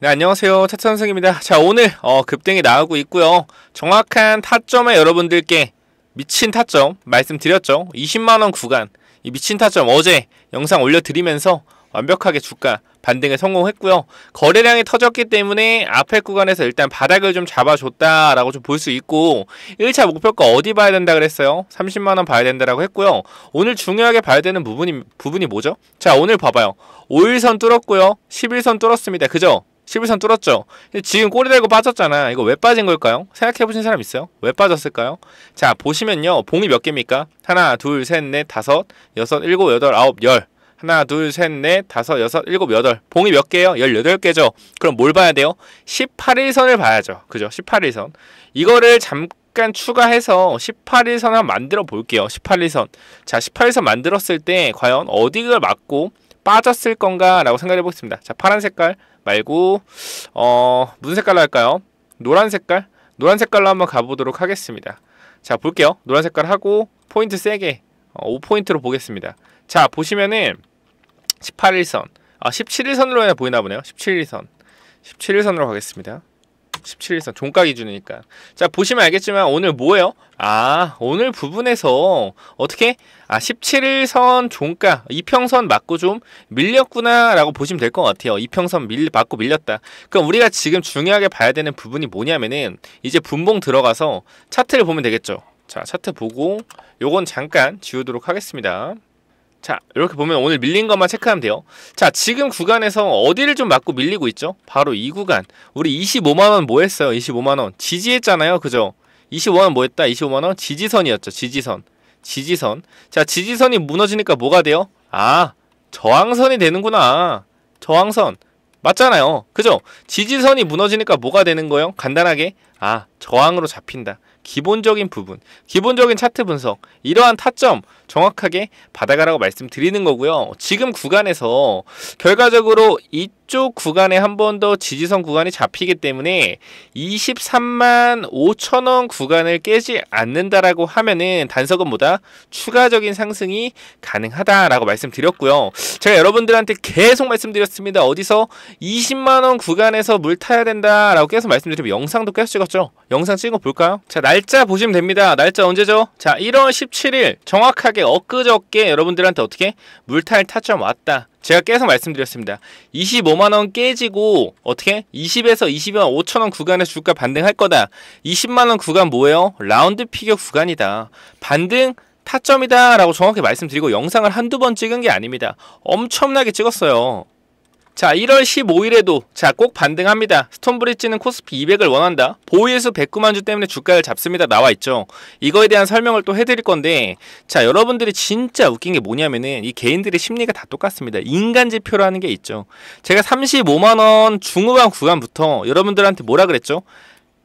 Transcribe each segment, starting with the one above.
네, 안녕하세요. 차차 선생입니다. 자, 오늘 어, 급등이 나오고 있고요. 정확한 타점에 여러분들께 미친 타점 말씀드렸죠. 20만 원 구간. 이 미친 타점 어제 영상 올려 드리면서 완벽하게 주가 반등에 성공했고요. 거래량이 터졌기 때문에 앞에 구간에서 일단 바닥을 좀 잡아줬다라고 좀 볼 수 있고 1차 목표가 어디 봐야 된다 그랬어요? 30만 원 봐야 된다라고 했고요. 오늘 중요하게 봐야 되는 부분이 부분이 뭐죠? 자, 오늘 봐봐요. 5일선 뚫었고요. 11선 뚫었습니다. 그죠? 11선 뚫었죠. 지금 꼬리 달고 빠졌잖아. 이거 왜 빠진 걸까요? 생각해보신 사람 있어요? 왜 빠졌을까요? 자, 보시면요. 봉이 몇 개입니까? 하나, 둘, 셋, 넷, 다섯, 여섯, 일곱, 여덟, 아홉, 열. 하나, 둘, 셋, 넷, 다섯, 여섯, 일곱, 여덟. 봉이 몇 개예요? 열여덟 개죠 그럼 뭘 봐야 돼요? 18일선을 봐야죠. 그죠? 18일선. 이거를 잠깐 추가해서 18일선을 만들어 볼게요. 18일선. 자, 18일선 만들었을 때 과연 어디를 맞고 빠졌을 건가 라고 생각해 보겠습니다 자 파란 색깔 말고 어 무슨 색깔로 할까요 노란 색깔 노란 색깔로 한번 가보도록 하겠습니다 자 볼게요 노란 색깔 하고 포인트 세게 어, 5포인트로 보겠습니다 자 보시면은 18일선 아 17일선으로 보이나 보네요 17일선 17일선으로 가겠습니다 17일선 종가 기준이니까 자 보시면 알겠지만 오늘 뭐예요? 아 오늘 부분에서 어떻게 아 17일선 종가 이평선 맞고 좀 밀렸구나 라고 보시면 될 것 같아요 이평선 밀 맞고 밀렸다 그럼 우리가 지금 중요하게 봐야 되는 부분이 뭐냐면은 이제 분봉 들어가서 차트를 보면 되겠죠 자 차트 보고 요건 잠깐 지우도록 하겠습니다 자 이렇게 보면 오늘 밀린 것만 체크하면 돼요 자 지금 구간에서 어디를 좀 맞고 밀리고 있죠 바로 이 구간 우리 25만원 뭐 했어요 25만원 지지했잖아요 그죠 25만원 뭐 했다 25만원 지지선이었죠 지지선 지지선 자 지지선이 무너지니까 뭐가 돼요 아 저항선이 되는구나 저항선 맞잖아요 그죠 지지선이 무너지니까 뭐가 되는 거예요 간단하게 아 저항으로 잡힌다 기본적인 부분 기본적인 차트 분석 이러한 타점 정확하게 받아가라고 말씀드리는 거고요. 지금 구간에서 결과적으로 이쪽 구간에 한 번 더 지지선 구간이 잡히기 때문에 23만 5천원 구간을 깨지 않는다라고 하면은 단석은 보다 추가적인 상승이 가능하다라고 말씀드렸고요. 제가 여러분들한테 계속 말씀드렸습니다. 어디서 20만원 구간에서 물 타야 된다라고 계속 말씀드리면 영상도 계속 찍었죠. 영상 찍은 거 볼까요? 자 날짜 보시면 됩니다. 날짜 언제죠? 자 1월 17일 정확하게 엊그저께 엊그저께 여러분들한테 어떻게 물탈 타점 왔다. 제가 계속 말씀드렸습니다. 25만원 깨지고 어떻게 20에서 20만 5천원 구간의 주가 반등할 거다. 20만원 구간 뭐예요? 라운드 피겨 구간이다. 반등 타점이다 라고 정확히 말씀드리고 영상을 한두 번 찍은 게 아닙니다. 엄청나게 찍었어요. 자 1월 15일에도 자 꼭 반등합니다. 스톤브릿지는 코스피 200을 원한다. 보유에서 109만주 때문에 주가를 잡습니다. 나와있죠. 이거에 대한 설명을 또 해드릴 건데 자 여러분들이 진짜 웃긴 게 뭐냐면은 이 개인들의 심리가 다 똑같습니다. 인간지표라는 게 있죠. 제가 35만원 중후반 구간부터 여러분들한테 뭐라 그랬죠?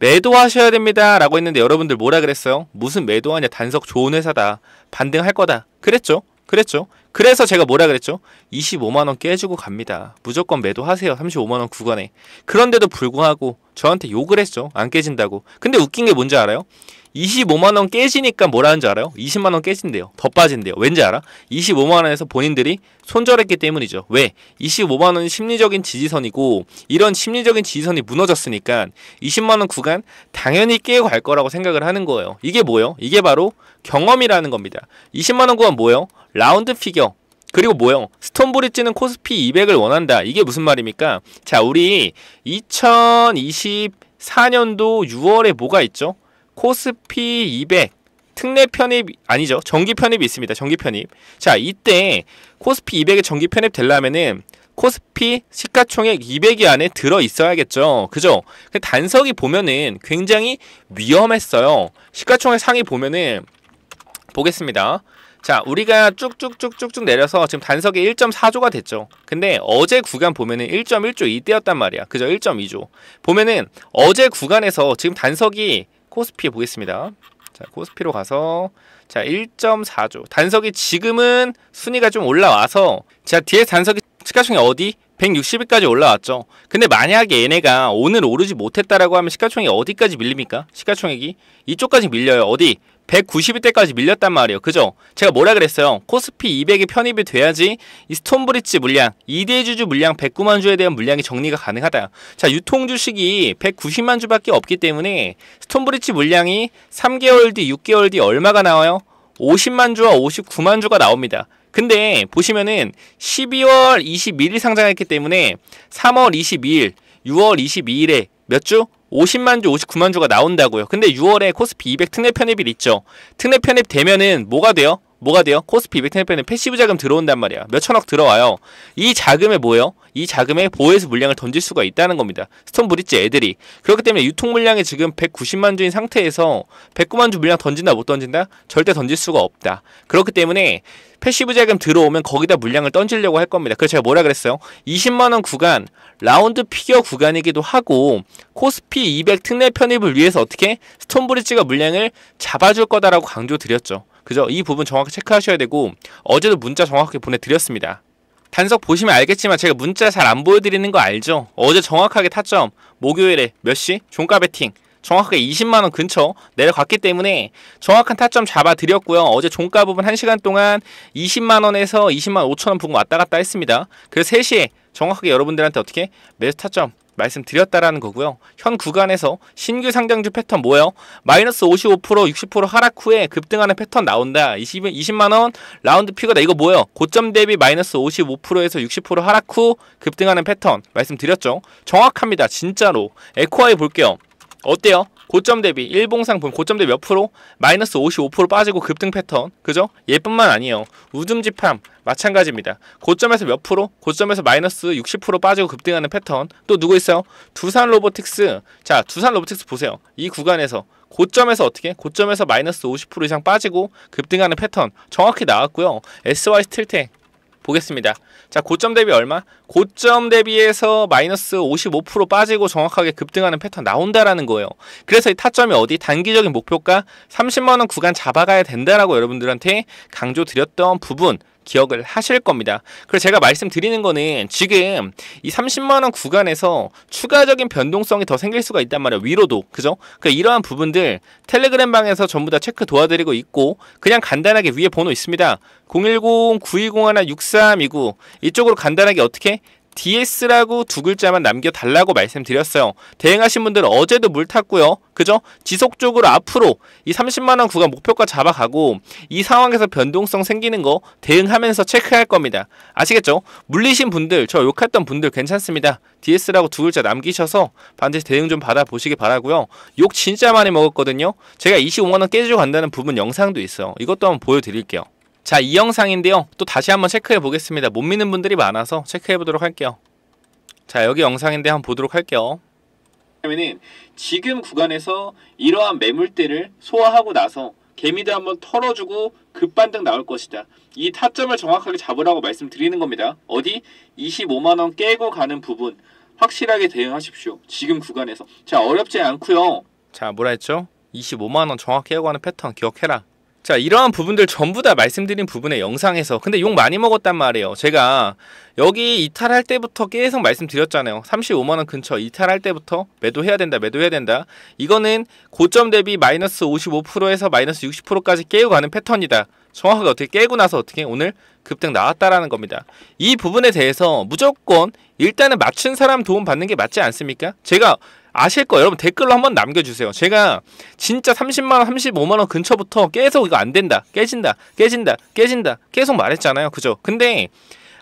매도하셔야 됩니다. 라고 했는데 여러분들 뭐라 그랬어요? 무슨 매도하냐. 단석 좋은 회사다. 반등할 거다. 그랬죠? 그랬죠. 그래서 제가 뭐라 그랬죠? 25만원 깨지고 갑니다. 무조건 매도하세요. 35만원 구간에. 그런데도 불구하고 저한테 욕을 했죠. 안 깨진다고. 근데 웃긴 게 뭔지 알아요? 25만원 깨지니까 뭐라는줄 알아요? 20만원 깨진대요. 더 빠진대요. 왠지 알아? 25만원에서 본인들이 손절했기 때문이죠. 왜? 25만원이 심리적인 지지선이고 이런 심리적인 지지선이 무너졌으니까 20만원 구간 당연히 깨고 갈 거라고 생각을 하는 거예요. 이게 뭐예요? 이게 바로 경험이라는 겁니다. 20만원 구간 뭐예요? 라운드 피겨 그리고 모요 스톤브릿지는 코스피 200을 원한다 이게 무슨 말입니까 자 우리 2024년도 6월에 뭐가 있죠 코스피 200 특례 편입 아니죠 정기 편입이 있습니다 정기 편입 자 이때 코스피 200에 정기 편입 되려면은 코스피 시가총액 200위 안에 들어 있어야겠죠. 그죠? 그 단석이 보면은 굉장히 위험했어요. 시가총액 상위 보면은 보겠습니다. 자 우리가 쭉쭉쭉쭉쭉 내려서 지금 단석이 1.4조가 됐죠 근데 어제 구간 보면은 1.1조 이때였단 말이야 그죠 1.2조 보면은 어제 구간에서 지금 단석이 코스피 보겠습니다 자 코스피로 가서 자 1.4조 단석이 지금은 순위가 좀 올라와서 자 뒤에 단석이 치가총이 어디? 160위까지 올라왔죠. 근데 만약에 얘네가 오늘 오르지 못했다라고 하면 시가총액 어디까지 밀립니까? 시가총액이 이쪽까지 밀려요. 어디? 190위대까지 밀렸단 말이에요. 그죠? 제가 뭐라 그랬어요? 코스피 200에 편입이 돼야지 이 스톤브릿지 물량, 2대 주주 물량 109만 주에 대한 물량이 정리가 가능하다. 자, 유통 주식이 190만 주밖에 없기 때문에 스톤브릿지 물량이 3개월 뒤, 6개월 뒤 얼마가 나와요? 50만 주와 59만 주가 나옵니다. 근데 보시면은 12월 22일 상장했기 때문에 3월 22일, 6월 22일에 몇 주? 50만 주, 59만 주가 나온다고요. 근데 6월에 코스피 200 특례 편입일 있죠. 특례 편입 되면은 뭐가 돼요? 뭐가 돼요? 코스피 200 테니페는 패시브 자금 들어온단 말이야. 몇 천억 들어와요. 이 자금에 뭐예요? 이 자금에 보호해서 물량을 던질 수가 있다는 겁니다. 스톤 브릿지 애들이. 그렇기 때문에 유통 물량이 지금 190만 주인 상태에서 109만 주 물량 던진다 못 던진다? 절대 던질 수가 없다. 그렇기 때문에 패시브 자금 들어오면 거기다 물량을 던지려고 할 겁니다. 그래서 제가 뭐라 그랬어요? 20만원 구간, 라운드 피겨 구간이기도 하고, 코스피 200 특례 편입을 위해서 어떻게 스톤브릿지가 물량을 잡아줄 거다라고 강조드렸죠. 그죠? 이 부분 정확히 체크하셔야 되고 어제도 문자 정확하게 보내드렸습니다. 단석 보시면 알겠지만 제가 문자 잘 안 보여드리는 거 알죠? 어제 정확하게 타점 목요일에 몇 시? 종가 베팅 정확하게 20만원 근처 내려갔기 때문에 정확한 타점 잡아드렸고요. 어제 종가 부분 1시간 동안 20만원에서 20만 5천원 부근 왔다 갔다 했습니다. 그래서 3시에 정확하게 여러분들한테 어떻게 매수 타점 말씀드렸다라는 거고요. 현 구간에서 신규 상장주 패턴 뭐예요? 마이너스 55% 60% 하락 후에 급등하는 패턴 나온다. 20, 20만원 라운드 피그다 이거 뭐예요? 고점 대비 마이너스 55%에서 60% 하락 후 급등하는 패턴 말씀드렸죠. 정확합니다. 진짜로. 에코아이 볼게요. 어때요? 고점 대비 일봉상 보면 고점 대비 몇 프로? 마이너스 55% 빠지고 급등 패턴 그죠? 얘뿐만 아니에요 우중지팜 마찬가지입니다 고점에서 몇 프로? 고점에서 마이너스 60% 빠지고 급등하는 패턴 또 누구 있어요? 두산 로보틱스 자 두산 로보틱스 보세요 이 구간에서 고점에서 어떻게? 고점에서 마이너스 50% 이상 빠지고 급등하는 패턴 정확히 나왔고요 SY 스틸텍 보겠습니다. 자, 고점 대비 얼마? 고점 대비해서 마이너스 55% 빠지고 정확하게 급등하는 패턴 나온다라는 거예요. 그래서 이 타점이 어디? 단기적인 목표가 30만원 구간 잡아가야 된다라고 여러분들한테 강조드렸던 부분 기억을 하실 겁니다. 그리고 제가 말씀드리는 거는 지금 이 30만 원 구간에서 추가적인 변동성이 더 생길 수가 있단 말이에요. 위로도 그죠? 그러니까 이러한 부분들 텔레그램 방에서 전부 다 체크 도와드리고 있고 그냥 간단하게 위에 번호 있습니다. 010-920-1-6329 이쪽으로 간단하게 어떻게 DS라고 두 글자만 남겨달라고 말씀드렸어요. 대행하신 분들은 어제도 물 탔고요. 그죠? 지속적으로 앞으로 이 30만원 구간 목표가 잡아가고 이 상황에서 변동성 생기는 거 대응하면서 체크할 겁니다. 아시겠죠? 물리신 분들, 저 욕했던 분들 괜찮습니다. DS라고 두 글자 남기셔서 반드시 대응 좀 받아보시기 바라고요. 욕 진짜 많이 먹었거든요. 제가 25만원 깨지고 간다는 부분 영상도 있어요. 이것도 한번 보여드릴게요. 자, 이 영상인데요. 또 다시 한번 체크해 보겠습니다. 못 믿는 분들이 많아서 체크해 보도록 할게요. 자, 여기 영상인데 한번 보도록 할게요. 왜냐면은 지금 구간에서 이러한 매물대를 소화하고 나서 개미도 한번 털어주고 급반등 나올 것이다. 이 타점을 정확하게 잡으라고 말씀드리는 겁니다. 어디? 25만원 깨고 가는 부분 확실하게 대응하십시오. 지금 구간에서. 자 어렵지 않고요. 자 뭐라 했죠? 25만원 정확히 깨고 가는 패턴 기억해라. 자 이러한 부분들 전부 다 말씀드린 부분의 영상에서 근데 욕 많이 먹었단 말이에요 제가 여기 이탈할 때부터 계속 말씀드렸잖아요 35만원 근처 이탈할 때부터 매도해야 된다 매도해야 된다 이거는 고점 대비 마이너스 55%에서 마이너스 60%까지 깨고 가는 패턴이다 정확하게 어떻게 깨고 나서 어떻게 오늘 급등 나왔다라는 겁니다 이 부분에 대해서 무조건 일단은 맞춘 사람 도움 받는 게 맞지 않습니까 제가 아실 거예요. 여러분 댓글로 한번 남겨주세요. 제가 진짜 30만원, 35만원 근처부터 계속 이거 안 된다, 깨진다, 깨진다, 깨진다 계속 말했잖아요. 그죠? 근데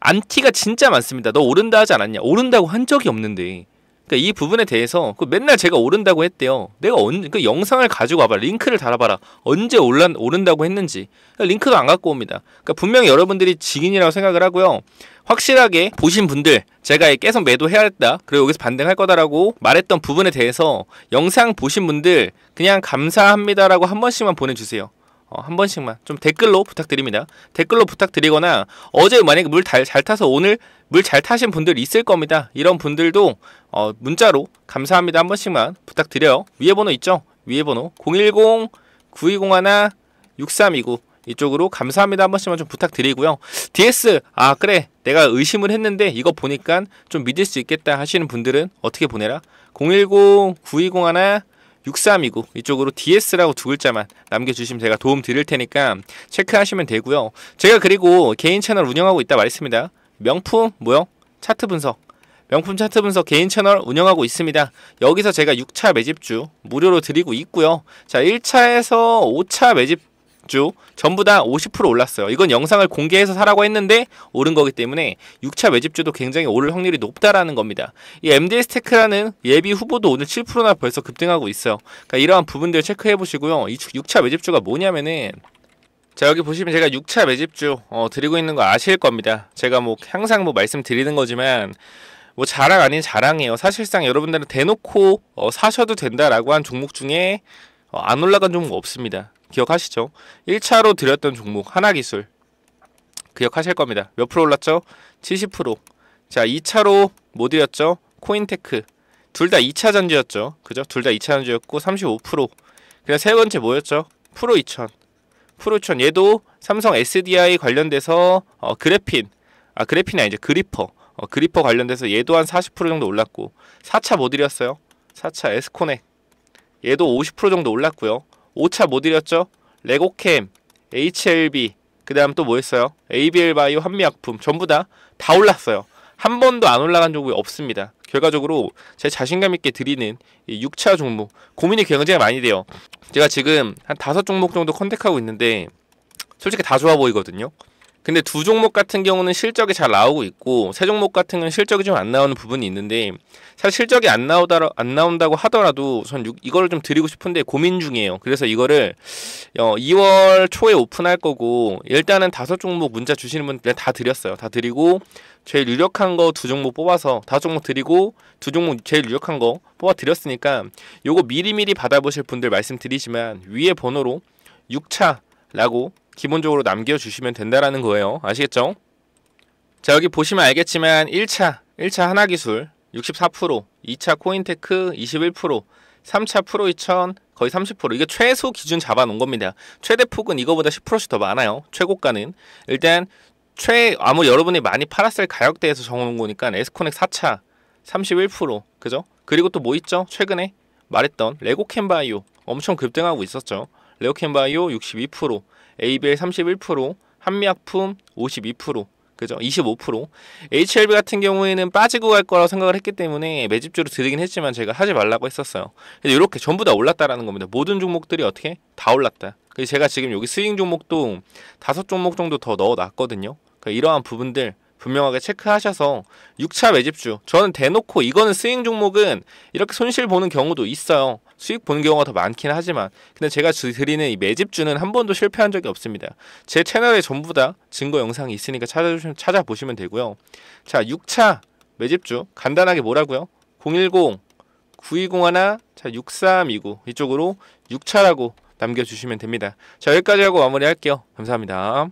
안티가 진짜 많습니다. 너 오른다 하지 않았냐? 오른다고 한 적이 없는데 그러니까 이 부분에 대해서 그 맨날 제가 오른다고 했대요. 내가 언, 그 영상을 가지고 와봐. 링크를 달아봐라. 언제 올라, 오른다고 했는지. 그러니까 링크가 안 갖고 옵니다. 그러니까 분명히 여러분들이 직인이라고 생각을 하고요. 확실하게 보신 분들 제가 계속 매도해야 했다 그리고 여기서 반등할 거다라고 말했던 부분에 대해서 영상 보신 분들 그냥 감사합니다라고 한 번씩만 보내주세요 어, 한 번씩만 좀 댓글로 부탁드립니다. 댓글로 부탁드리거나 어제 만약에 물 잘 타서 오늘 물 잘 타신 분들 있을 겁니다. 이런 분들도 어, 문자로 감사합니다 한 번씩만 부탁드려요. 위에 번호 있죠? 위에 번호 010-9201-6329 이쪽으로 감사합니다 한 번씩만 좀 부탁드리고요. DS 아 그래 내가 의심을 했는데 이거 보니까 좀 믿을 수 있겠다 하시는 분들은 어떻게 보내라? 010-9201 6329 이쪽으로 DS라고 두 글자만 남겨주시면 제가 도움 드릴 테니까 체크하시면 되고요. 제가 그리고 개인 채널 운영하고 있다 말했습니다. 명품 뭐요? 차트 분석 명품 차트 분석 개인 채널 운영하고 있습니다. 여기서 제가 6차 매집주 무료로 드리고 있고요. 자, 1차에서 5차 매집 주 전부 다 50% 올랐어요. 이건 영상을 공개해서 사라고 했는데 오른 거기 때문에 6차 매집주도 굉장히 오를 확률이 높다라는 겁니다. 이 MDS 테크라는 예비 후보도 오늘 7%나 벌써 급등하고 있어요. 그러니까 이러한 부분들 체크해 보시고요. 6차 매집주가 뭐냐면은 자 여기 보시면 제가 6차 매집주 어, 드리고 있는 거 아실 겁니다. 제가 뭐 항상 뭐 말씀드리는 거지만 뭐 자랑 아닌 자랑이에요. 사실상 여러분들은 대놓고 어, 사셔도 된다라고 한 종목 중에 어, 안 올라간 종목 없습니다. 기억하시죠? 1차로 드렸던 종목 하나기술 기억하실 겁니다. 몇 프로 올랐죠? 70%. 자, 2차로 뭐 드렸죠? 코인테크. 둘 다 2차 전지였죠. 그죠? 둘 다 2차 전지였고 35%. 그냥 세 번째 뭐였죠? 프로 2000. 프로 2000 얘도 삼성 SDI 관련돼서 어, 그래핀. 아, 그래핀이 아니죠. 그리퍼. 어, 그리퍼 관련돼서 얘도 한 40% 정도 올랐고 4차 뭐 드렸어요? 4차 에스코넥. 얘도 50% 정도 올랐고요. 5차 못이렸죠 레고캠, HLB, 그 다음 또 뭐 했어요? ABL 바이오 한미약품 전부 다 다 올랐어요. 한 번도 안 올라간 종목이 없습니다. 결과적으로 제 자신감 있게 드리는 이 6차 종목 고민이 굉장히 많이 돼요. 제가 지금 한 다섯 종목 정도 컨택하고 있는데 솔직히 다 좋아 보이거든요. 근데 두 종목 같은 경우는 실적이 잘 나오고 있고 세 종목 같은 경우는 실적이 좀 안 나오는 부분이 있는데 사실 실적이 안 나오다 안 나온다고 하더라도 전 이거를 좀 드리고 싶은데 고민 중이에요. 그래서 이거를 어, 2월 초에 오픈할 거고 일단은 다섯 종목 문자 주시는 분들 다 드렸어요. 다 드리고 제일 유력한 거 두 종목 뽑아서 다섯 종목 드리고 두 종목 제일 유력한 거 뽑아 드렸으니까 요거 미리미리 받아보실 분들 말씀드리지만 위에 번호로 6차라고 기본적으로 남겨주시면 된다라는 거예요. 아시겠죠? 자 여기 보시면 알겠지만 1차, 1차 하나기술 64%, 2차 코인테크 21%, 3차 프로 2000 거의 30% 이게 최소 기준 잡아놓은 겁니다. 최대 폭은 이거보다 10%씩 더 많아요. 최고가는 일단 최 아무 여러분이 많이 팔았을 가격대에서 정해놓은 거니까 에스코넥 4차 31% 그죠? 그리고 또 뭐 있죠? 최근에 말했던 레고캔바이오 엄청 급등하고 있었죠. 레오캔바이오 62%, 에이벨 31%, 한미약품 52%, 그죠? 25%. HLB 같은 경우에는 빠지고 갈 거라고 생각을 했기 때문에 매집주로 드리긴 했지만 제가 하지 말라고 했었어요. 근데 이렇게 전부 다 올랐다라는 겁니다. 모든 종목들이 어떻게 다 올랐다. 그래서 제가 지금 여기 스윙 종목도 다섯 종목 정도 더 넣어 놨거든요. 그러니까 이러한 부분들 분명하게 체크하셔서 6차 매집주 저는 대놓고 이거는 스윙 종목은 이렇게 손실 보는 경우도 있어요. 수익 보는 경우가 더 많긴 하지만 근데 제가 드리는 이 매집주는 한 번도 실패한 적이 없습니다. 제 채널에 전부 다 증거 영상이 있으니까 찾아주시면, 찾아보시면 되고요. 자 6차 매집주 간단하게 뭐라고요? 010 920 1자 6329 이쪽으로 6차라고 남겨주시면 됩니다. 자 여기까지 하고 마무리할게요. 감사합니다.